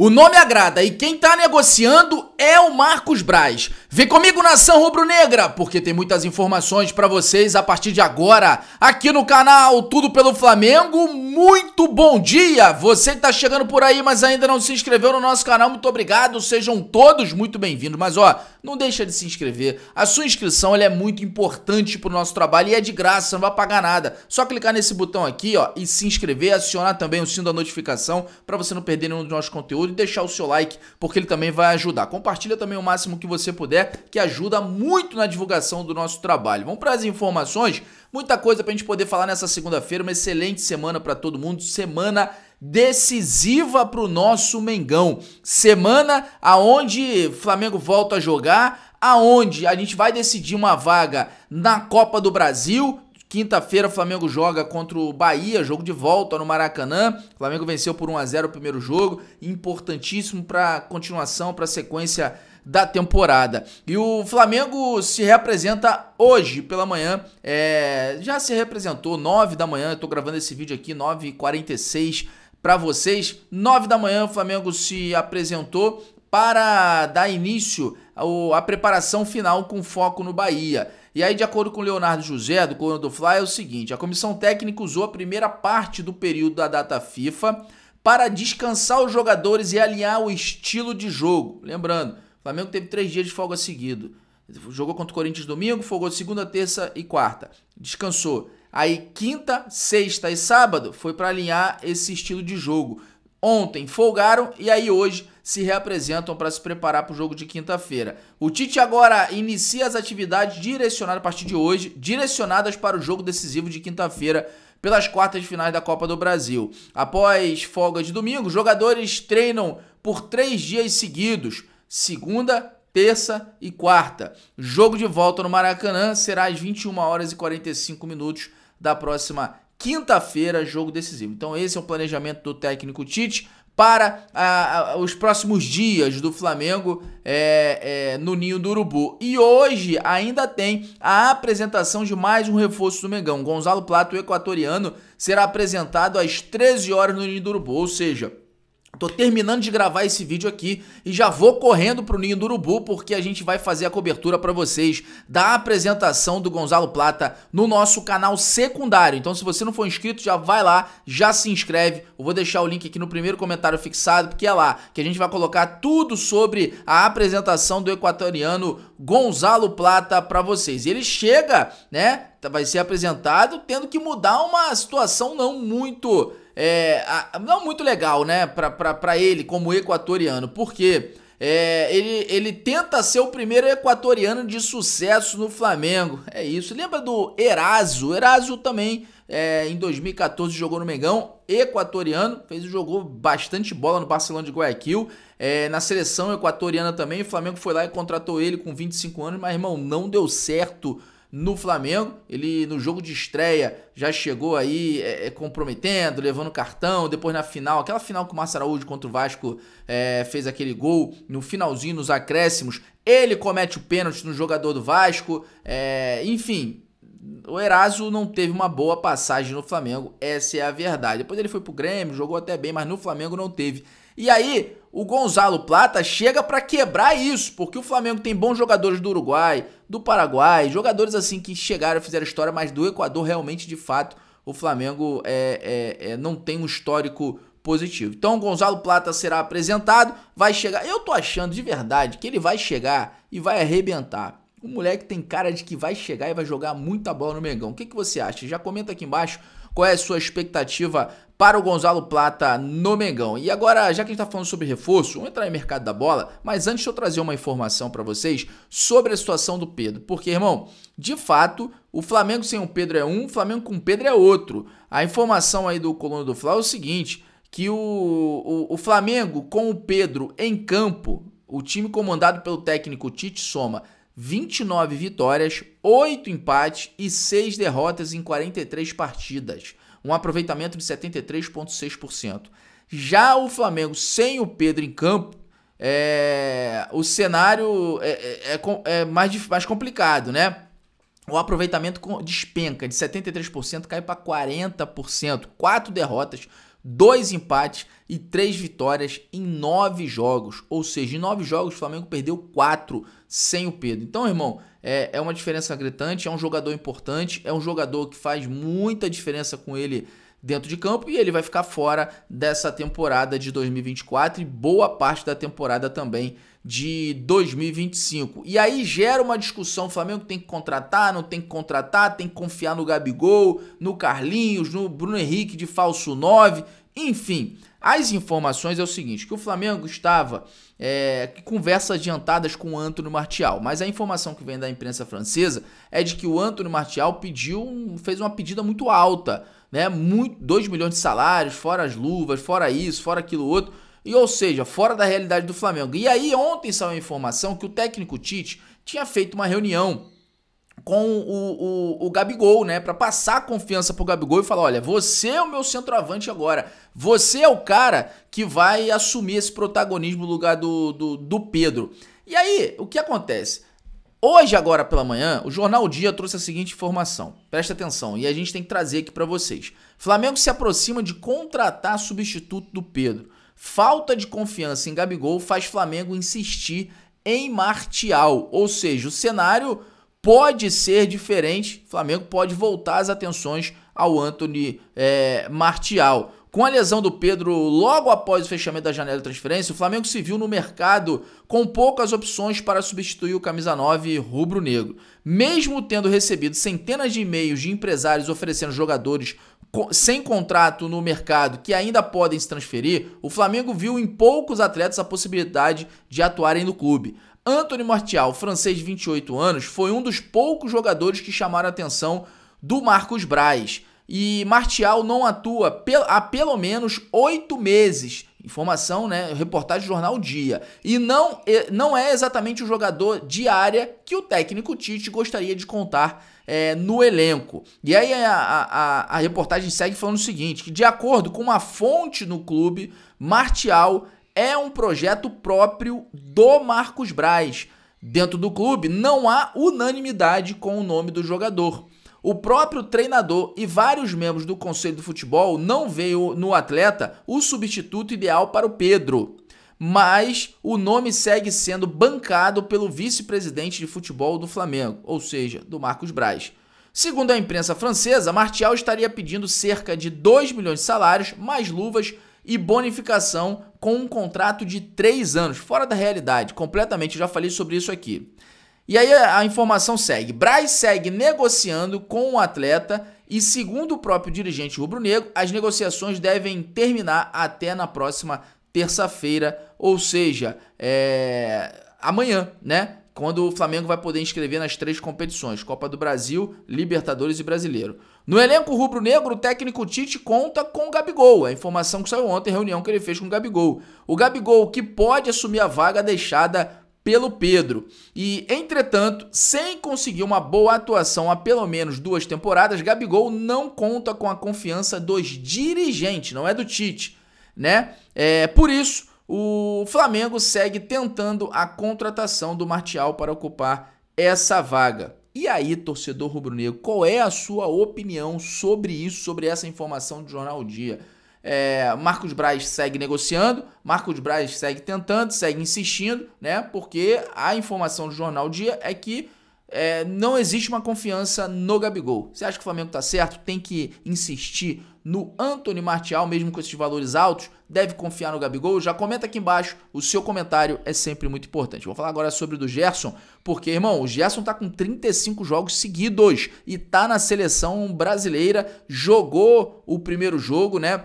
O nome agrada e quem tá negociando é o Marcos Braz. Vem comigo nação rubro-negra, porque tem muitas informações para vocês a partir de agora aqui no canal Tudo pelo Flamengo. Muito bom dia. Você que tá chegando por aí, mas ainda não se inscreveu no nosso canal, muito obrigado. Sejam todos muito bem-vindos. Mas ó, não deixa de se inscrever. A sua inscrição é muito importante para o nosso trabalho e é de graça, não vai pagar nada. Só clicar nesse botão aqui ó, e se inscrever, acionar também o sino da notificação para você não perder nenhum dos nosso conteúdo e deixar o seu like, porque ele também vai ajudar. Compartilha também o máximo que você puder, que ajuda muito na divulgação do nosso trabalho. Vamos para as informações? Muita coisa para a gente poder falar nessa segunda-feira, uma excelente semana para todo mundo, semana decisiva para o nosso Mengão. Semana aonde Flamengo volta a jogar, aonde a gente vai decidir uma vaga na Copa do Brasil, Quinta-feira, Flamengo joga contra o Bahia, jogo de volta no Maracanã. O Flamengo venceu por 1 a 0 o primeiro jogo, importantíssimo para continuação, para a sequência da temporada. E o Flamengo se representa hoje pela manhã, é, já se representou 9 da manhã, estou gravando esse vídeo aqui, 9h46 para vocês. 9 da manhã o Flamengo se apresentou para dar início à preparação final com foco no Bahia. E aí, de acordo com o Leonardo José, do Corno do Fly, é o seguinte: a comissão técnica usou a primeira parte do período da data FIFA para descansar os jogadores e alinhar o estilo de jogo. Lembrando, o Flamengo teve três dias de folga seguido. Jogou contra o Corinthians domingo, folgou segunda, terça e quarta. Descansou. Aí quinta, sexta e sábado foi para alinhar esse estilo de jogo. Ontem folgaram e aí hoje se reapresentam para se preparar para o jogo de quinta-feira. O Tite agora inicia as atividades direcionadas a partir de hoje, direcionadas para o jogo decisivo de quinta-feira pelas quartas de finais da Copa do Brasil. Após folga de domingo, jogadores treinam por três dias seguidos: segunda, terça e quarta. Jogo de volta no Maracanã será às 21 horas e 45 minutos da próxima quinta-feira, jogo decisivo. Então esse é o planejamento do técnico Tite para a, a, os próximos dias do Flamengo é, é, no Ninho do Urubu. E hoje ainda tem a apresentação de mais um reforço do Mengão. Gonzalo Plato, equatoriano, será apresentado às 13 horas no Ninho do Urubu, ou seja... Tô terminando de gravar esse vídeo aqui e já vou correndo pro Ninho do Urubu porque a gente vai fazer a cobertura para vocês da apresentação do Gonzalo Plata no nosso canal secundário. Então se você não for inscrito, já vai lá, já se inscreve. Eu vou deixar o link aqui no primeiro comentário fixado, porque é lá que a gente vai colocar tudo sobre a apresentação do equatoriano Gonzalo Plata para vocês. E ele chega, né, vai ser apresentado tendo que mudar uma situação não muito é, a, não muito legal, né, para ele como equatoriano, porque é, ele, ele tenta ser o primeiro equatoriano de sucesso no Flamengo. É isso. Lembra do Eraso? Eraso também é, em 2014 jogou no Mengão, equatoriano, fez jogou bastante bola no Barcelona de Guayaquil, é, na seleção equatoriana também, o Flamengo foi lá e contratou ele com 25 anos, mas irmão, não deu certo no Flamengo. Ele no jogo de estreia já chegou aí é, é, comprometendo, levando cartão. Depois na final, aquela final que o Márcio Araújo contra o Vasco é, fez aquele gol no finalzinho, nos acréscimos. Ele comete o pênalti no jogador do Vasco. É, enfim, o Eraso não teve uma boa passagem no Flamengo, essa é a verdade. Depois ele foi pro Grêmio, jogou até bem, mas no Flamengo não teve. E aí, o Gonzalo Plata chega para quebrar isso, porque o Flamengo tem bons jogadores do Uruguai, do Paraguai, jogadores assim que chegaram e fizeram história, mas do Equador realmente, de fato, o Flamengo é, é, é, não tem um histórico positivo. Então o Gonzalo Plata será apresentado, vai chegar. Eu tô achando de verdade que ele vai chegar e vai arrebentar. O moleque tem cara de que vai chegar e vai jogar muita bola no Mengão. O que, que você acha? Já comenta aqui embaixo qual é a sua expectativa para o Gonzalo Plata no Mengão. E agora, já que a gente está falando sobre reforço, vamos entrar no mercado da bola, mas antes eu trazer uma informação para vocês sobre a situação do Pedro. Porque, irmão, de fato, o Flamengo sem o Pedro é um, o Flamengo com o Pedro é outro. A informação aí do Colono do Fla é o seguinte, que o, o, o Flamengo com o Pedro em campo, o time comandado pelo técnico Tite Soma, 29 vitórias, 8 empates e 6 derrotas em 43 partidas um aproveitamento de 73,6%. Já o Flamengo sem o Pedro em campo, é, o cenário é, é, é, é mais, mais complicado, né? O aproveitamento despenca de 73%, cai para 40%. Quatro derrotas dois empates e três vitórias em nove jogos. Ou seja, em nove jogos o Flamengo perdeu quatro sem o Pedro. Então, irmão, é, é uma diferença gritante, é um jogador importante, é um jogador que faz muita diferença com ele dentro de campo e ele vai ficar fora dessa temporada de 2024 e boa parte da temporada também de 2025. E aí gera uma discussão, o Flamengo tem que contratar, não tem que contratar, tem que confiar no Gabigol, no Carlinhos, no Bruno Henrique de falso 9, enfim. As informações é o seguinte, que o Flamengo estava é, conversas adiantadas com o Antônio Martial, mas a informação que vem da imprensa francesa é de que o Antônio Martial pediu, fez uma pedida muito alta, né? Muito, 2 milhões de salários, fora as luvas, fora isso, fora aquilo outro. E ou seja, fora da realidade do Flamengo. E aí ontem saiu a informação que o técnico Tite tinha feito uma reunião com o, o, o Gabigol, né, para passar confiança pro Gabigol e falar, olha, você é o meu centroavante agora. Você é o cara que vai assumir esse protagonismo no lugar do, do, do Pedro. E aí, o que acontece? Hoje, agora pela manhã, o Jornal Dia trouxe a seguinte informação. Presta atenção, e a gente tem que trazer aqui para vocês. Flamengo se aproxima de contratar substituto do Pedro. Falta de confiança em Gabigol faz Flamengo insistir em Martial, ou seja, o cenário pode ser diferente. Flamengo pode voltar as atenções ao Anthony é, Martial. Com a lesão do Pedro logo após o fechamento da janela de transferência, o Flamengo se viu no mercado com poucas opções para substituir o camisa 9 rubro-negro. Mesmo tendo recebido centenas de e-mails de empresários oferecendo jogadores sem contrato no mercado que ainda podem se transferir, o Flamengo viu em poucos atletas a possibilidade de atuarem no clube. Anthony Martial, francês de 28 anos, foi um dos poucos jogadores que chamaram a atenção do Marcos Braz. E Martial não atua há pelo menos oito meses Informação, né? Reportagem Jornal Dia. E não, não é exatamente o jogador de área que o técnico Tite gostaria de contar é, no elenco. E aí a, a, a reportagem segue falando o seguinte: que de acordo com uma fonte no clube, Martial é um projeto próprio do Marcos Braz. Dentro do clube não há unanimidade com o nome do jogador. O próprio treinador e vários membros do Conselho do Futebol não veio no atleta o substituto ideal para o Pedro, mas o nome segue sendo bancado pelo vice-presidente de futebol do Flamengo, ou seja, do Marcos Braz. Segundo a imprensa francesa, Martial estaria pedindo cerca de 2 milhões de salários, mais luvas e bonificação com um contrato de 3 anos, fora da realidade, completamente, já falei sobre isso aqui. E aí a informação segue. Braz segue negociando com o atleta e, segundo o próprio dirigente rubro-negro, as negociações devem terminar até na próxima terça-feira, ou seja, é... amanhã, né? Quando o Flamengo vai poder inscrever nas três competições: Copa do Brasil, Libertadores e Brasileiro. No elenco rubro-negro, o técnico Tite conta com o Gabigol. A informação que saiu ontem, reunião que ele fez com o Gabigol. O Gabigol que pode assumir a vaga deixada pelo Pedro. E, entretanto, sem conseguir uma boa atuação há pelo menos duas temporadas, Gabigol não conta com a confiança dos dirigentes, não é do Tite, né? É, por isso, o Flamengo segue tentando a contratação do Martial para ocupar essa vaga. E aí, torcedor rubro-negro, qual é a sua opinião sobre isso, sobre essa informação do Jornal Dia? É, Marcos Braz segue negociando, Marcos Braz segue tentando, segue insistindo, né? Porque a informação do jornal Dia é que é, não existe uma confiança no Gabigol. Você acha que o Flamengo está certo? Tem que insistir no Anthony Martial, mesmo com esses valores altos? Deve confiar no Gabigol? Já comenta aqui embaixo, o seu comentário é sempre muito importante. Vou falar agora sobre o do Gerson, porque, irmão, o Gerson está com 35 jogos seguidos e está na seleção brasileira, jogou o primeiro jogo, né?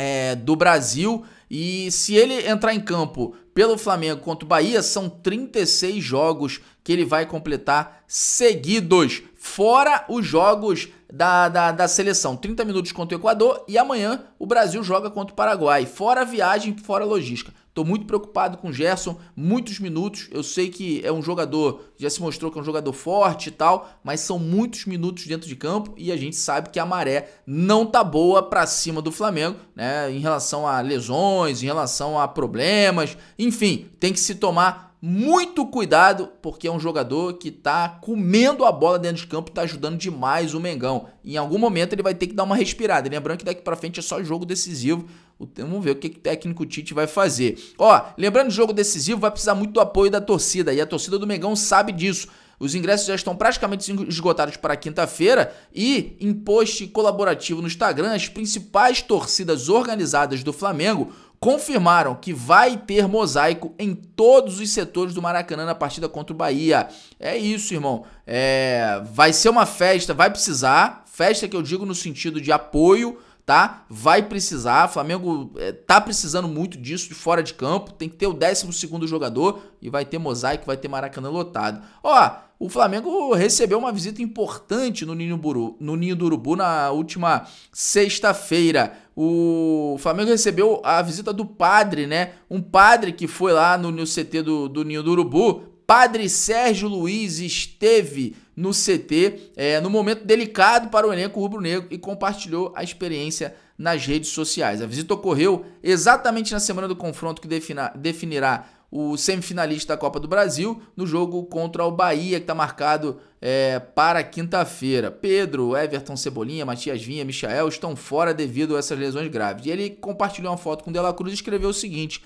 é, do Brasil e se ele entrar em campo pelo Flamengo contra o Bahia, são 36 jogos que ele vai completar seguidos, fora os jogos da, da, da, seleção. 30 minutos contra o Equador e amanhã o Brasil joga contra o Paraguai, fora viagem, fora logística. Estou muito preocupado com o Gerson, muitos minutos. Eu sei que é um jogador, já se mostrou que é um jogador forte e tal, mas são muitos minutos dentro de campo e a gente sabe que a maré não tá boa para cima do Flamengo, né, em relação a lesões situações, em relação a problemas, enfim, tem que se tomar muito cuidado, porque é um jogador que está comendo a bola dentro de campo, está ajudando demais o Mengão. Em algum momento ele vai ter que dar uma respirada. Lembrando que daqui para frente é só jogo decisivo. Vamos ver o que, o técnico Tite vai fazer. Ó, lembrando jogo decisivo, vai precisar muito do apoio da torcida, e a torcida do Mengão sabe disso. Os ingressos já estão praticamente esgotados para quinta-feira e em post colaborativo no Instagram, as principais torcidas organizadas do Flamengo confirmaram que vai ter mosaico em todos os setores do Maracanã na partida contra o Bahia. É isso, irmão. É, vai ser uma festa, vai precisar. Festa que eu digo no sentido de apoio, tá? Vai precisar. Flamengo é, tá precisando muito disso de fora de campo. Tem que ter o 12 segundo jogador e vai ter mosaico, vai ter Maracanã lotado. Ó, o Flamengo recebeu uma visita importante no Ninho, Buru, no Ninho do Urubu na última sexta-feira. O Flamengo recebeu a visita do padre, né? Um padre que foi lá no, no CT do, do Ninho do Urubu. Padre Sérgio Luiz esteve no CT é, no momento delicado para o elenco rubro-negro e compartilhou a experiência nas redes sociais. A visita ocorreu exatamente na semana do confronto que defina, definirá o semifinalista da Copa do Brasil no jogo contra o Bahia, que está marcado é, para quinta-feira. Pedro, Everton Cebolinha, Matias Vinha, Michael estão fora devido a essas lesões graves. E ele compartilhou uma foto com o Dela Cruz e escreveu o seguinte.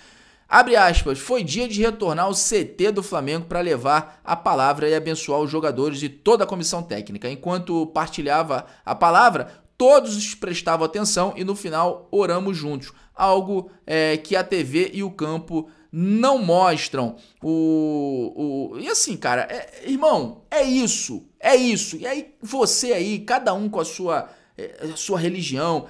Abre aspas, foi dia de retornar ao CT do Flamengo para levar a palavra e abençoar os jogadores e toda a comissão técnica. Enquanto partilhava a palavra, todos prestavam atenção e no final oramos juntos, algo é, que a TV e o campo não mostram o. o... E assim, cara, é, irmão, é isso. É isso. E aí, você aí, cada um com a sua. É, a sua religião,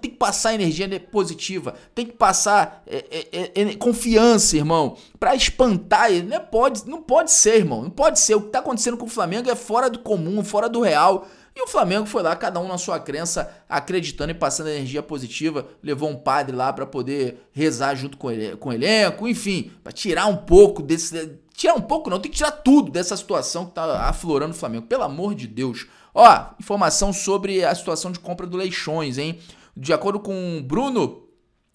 tem que passar energia positiva, tem que passar é, é, é, é confiança, irmão, para espantar. Não é, pode, não pode ser, irmão, não pode ser. O que tá acontecendo com o Flamengo é fora do comum, fora do real. E o Flamengo foi lá, cada um na sua crença, acreditando e passando energia positiva, levou um padre lá para poder rezar junto com, ele, com o elenco, enfim, para tirar um pouco desse. Tirar um pouco, não, tem que tirar tudo dessa situação que tá aflorando o Flamengo, pelo amor de Deus. Ó, informação sobre a situação de compra do Leixões, hein? De acordo com Bruno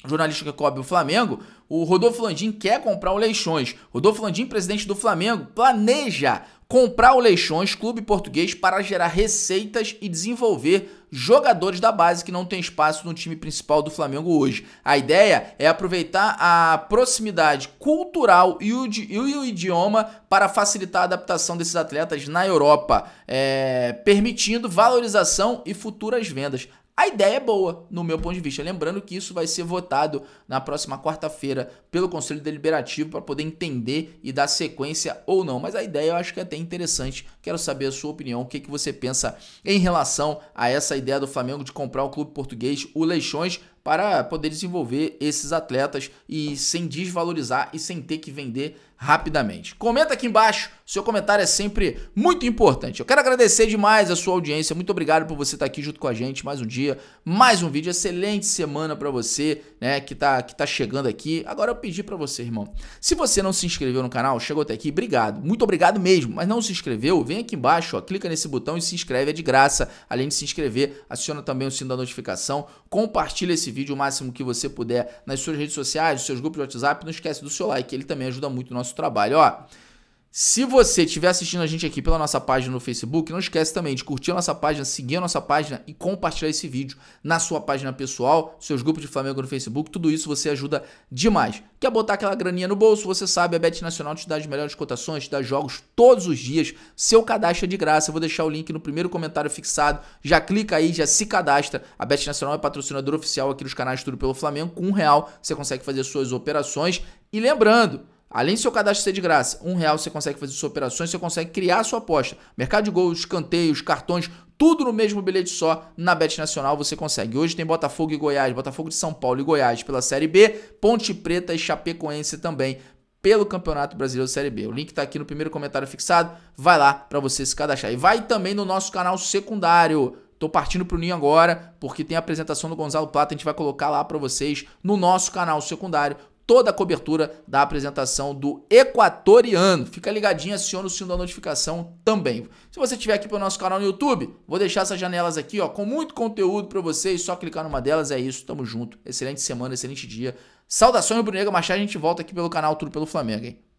jornalista que cobre o Flamengo, o Rodolfo Landim quer comprar o Leixões. Rodolfo Landim, presidente do Flamengo, planeja comprar o Leixões, clube português, para gerar receitas e desenvolver jogadores da base que não tem espaço no time principal do Flamengo hoje. A ideia é aproveitar a proximidade cultural e o, e o idioma para facilitar a adaptação desses atletas na Europa, é, permitindo valorização e futuras vendas. A ideia é boa, no meu ponto de vista. Lembrando que isso vai ser votado na próxima quarta-feira pelo Conselho Deliberativo para poder entender e dar sequência ou não. Mas a ideia eu acho que é até interessante. Quero saber a sua opinião, o que, que você pensa em relação a essa ideia do Flamengo de comprar o clube português, o Leixões, para poder desenvolver esses atletas e sem desvalorizar e sem ter que vender rapidamente. Comenta aqui embaixo, seu comentário é sempre muito importante. Eu quero agradecer demais a sua audiência, muito obrigado por você estar aqui junto com a gente mais um dia, mais um vídeo, excelente semana para você, né, que tá, que tá chegando aqui. Agora eu pedi para você, irmão, se você não se inscreveu no canal, chegou até aqui, obrigado, muito obrigado mesmo, mas não se inscreveu, vem aqui embaixo, ó, clica nesse botão e se inscreve, é de graça. Além de se inscrever, aciona também o sino da notificação, compartilha esse vídeo o máximo que você puder nas suas redes sociais, nos seus grupos de WhatsApp, não esquece do seu like, ele também ajuda muito o nosso nosso trabalho. Ó, se você estiver assistindo a gente aqui pela nossa página no Facebook, não esquece também de curtir a nossa página, seguir a nossa página e compartilhar esse vídeo na sua página pessoal, seus grupos de Flamengo no Facebook, tudo isso você ajuda demais. Quer botar aquela graninha no bolso? Você sabe, a Bet Nacional te dá as melhores cotações, te dá jogos todos os dias, seu cadastro é de graça, eu vou deixar o link no primeiro comentário fixado, já clica aí, já se cadastra. A Bet Nacional é patrocinadora oficial aqui dos canais Tudo pelo Flamengo, com um real você consegue fazer suas operações. E lembrando, Além do seu cadastro ser de graça, um real você consegue fazer suas operações, você consegue criar a sua aposta. Mercado de gols, escanteios, cartões, tudo no mesmo bilhete só na Bet Nacional você consegue. Hoje tem Botafogo e Goiás, Botafogo de São Paulo e Goiás pela Série B, Ponte Preta e Chapecoense também pelo Campeonato Brasileiro Série B. O link está aqui no primeiro comentário fixado. Vai lá para você se cadastrar. E vai também no nosso canal secundário. Tô partindo pro Ninho agora, porque tem a apresentação do Gonzalo Plata, a gente vai colocar lá para vocês no nosso canal secundário toda a cobertura da apresentação do Equatoriano. Fica ligadinho, aciona o sino da notificação também. Se você estiver aqui pelo nosso canal no YouTube, vou deixar essas janelas aqui, ó, com muito conteúdo para vocês, só clicar numa delas, é isso, tamo junto. Excelente semana, excelente dia. Saudações, Brunega Machado, a gente volta aqui pelo canal Tudo pelo Flamengo, hein?